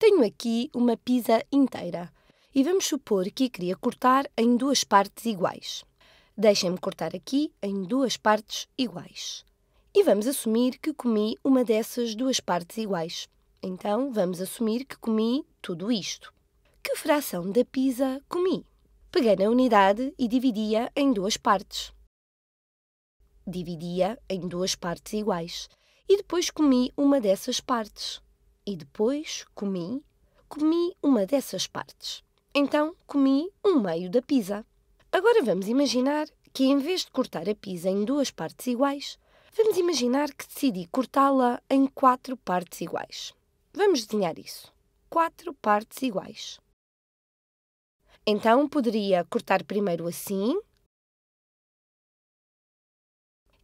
Tenho aqui uma pizza inteira e vamos supor que queria cortar em duas partes iguais. Deixem-me cortar aqui em duas partes iguais. E vamos assumir que comi uma dessas duas partes iguais. Então vamos assumir que comi tudo isto. Que fração da pizza comi? Peguei na unidade e dividi-a em duas partes. Dividi-a em duas partes iguais. E depois comi uma dessas partes e depois comi, comi uma dessas partes. Então comi um meio da pizza. Agora vamos imaginar que, em vez de cortar a pizza em duas partes iguais, vamos imaginar que decidi cortá-la em quatro partes iguais. Vamos desenhar isso. Quatro partes iguais. Então poderia cortar primeiro assim,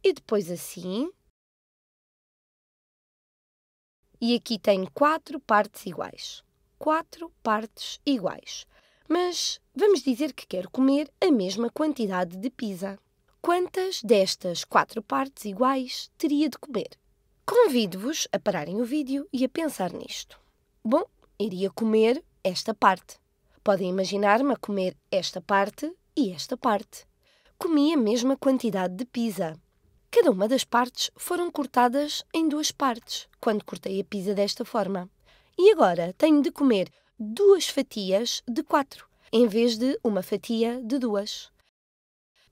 e depois assim, E aqui tem quatro partes iguais. Quatro partes iguais. Mas vamos dizer que quero comer a mesma quantidade de pizza. Quantas destas quatro partes iguais teria de comer? Convido-vos a pararem o vídeo e a pensar nisto. Bom, iria comer esta parte. Podem imaginar-me a comer esta parte e esta parte. Comi a mesma quantidade de pizza. Cada uma das partes foram cortadas em duas partes, quando cortei a pizza desta forma. E agora tenho de comer duas fatias de quatro, em vez de uma fatia de duas.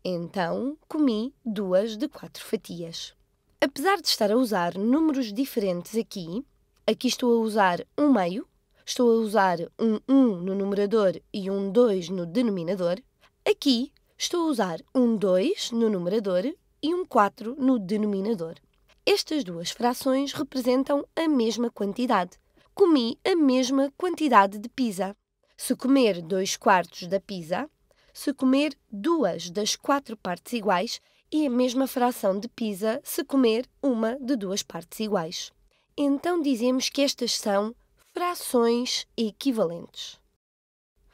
Então comi duas de quatro fatias. Apesar de estar a usar números diferentes aqui, aqui estou a usar um meio, estou a usar um 1 no numerador e um 2 no denominador. Aqui estou a usar um 2 no numerador e um 4 no denominador. Estas duas frações representam a mesma quantidade. Comi a mesma quantidade de pizza. Se comer 2 quartos da pizza, se comer duas das quatro partes iguais e a mesma fração de pizza se comer uma de duas partes iguais. Então dizemos que estas são frações equivalentes.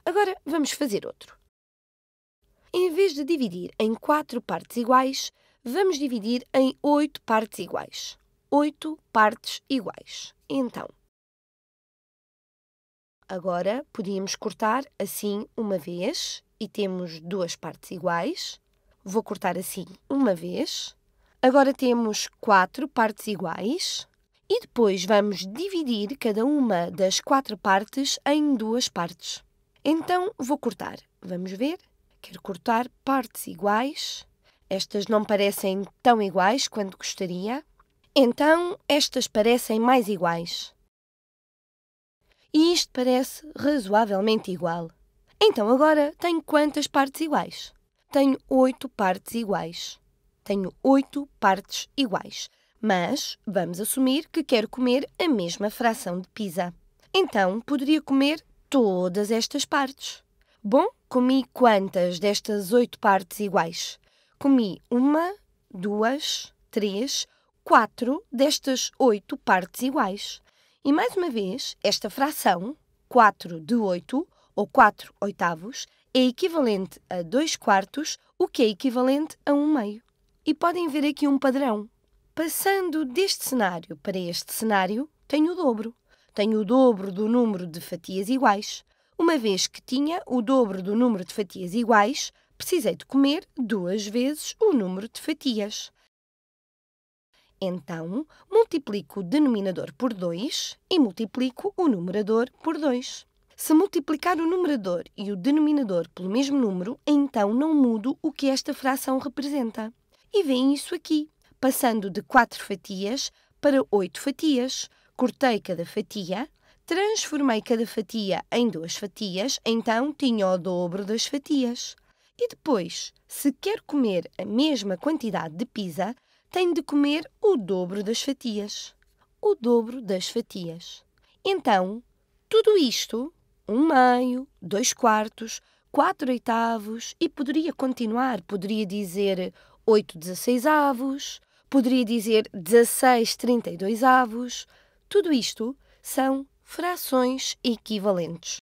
Agora vamos fazer outro. Em vez de dividir em quatro partes iguais, vamos dividir em oito partes iguais. Oito partes iguais. Então, agora podíamos cortar assim uma vez e temos duas partes iguais. Vou cortar assim uma vez. Agora temos quatro partes iguais e depois vamos dividir cada uma das quatro partes em duas partes. Então vou cortar. Vamos ver? Quero cortar partes iguais. Estas não parecem tão iguais quanto gostaria. Então, estas parecem mais iguais. E isto parece razoavelmente igual. Então, agora tenho quantas partes iguais? Tenho oito partes iguais. Tenho oito partes iguais. Mas vamos assumir que quero comer a mesma fração de pizza. Então, poderia comer todas estas partes. Bom, comi quantas destas oito partes iguais? comi uma, duas, três, quatro destas oito partes iguais. E mais uma vez, esta fração, 4 de 8, ou 4 oitavos, é equivalente a 2 quartos, o que é equivalente a 1 um meio. E podem ver aqui um padrão. Passando deste cenário para este cenário, tenho o dobro. Tenho o dobro do número de fatias iguais. Uma vez que tinha o dobro do número de fatias iguais, precisei de comer duas vezes o número de fatias. Então, multiplico o denominador por 2 e multiplico o numerador por 2. Se multiplicar o numerador e o denominador pelo mesmo número, então não mudo o que esta fração representa. E veem isso aqui. Passando de 4 fatias para 8 fatias, cortei cada fatia, transformei cada fatia em duas fatias, então tinha o dobro das fatias. E depois, se quer comer a mesma quantidade de pizza, tem de comer o dobro das fatias. O dobro das fatias. Então, tudo isto, um meio, dois quartos, quatro oitavos, e poderia continuar, poderia dizer oito dezesseis avos, poderia dizer 16 trinta e dois avos. Tudo isto são frações equivalentes.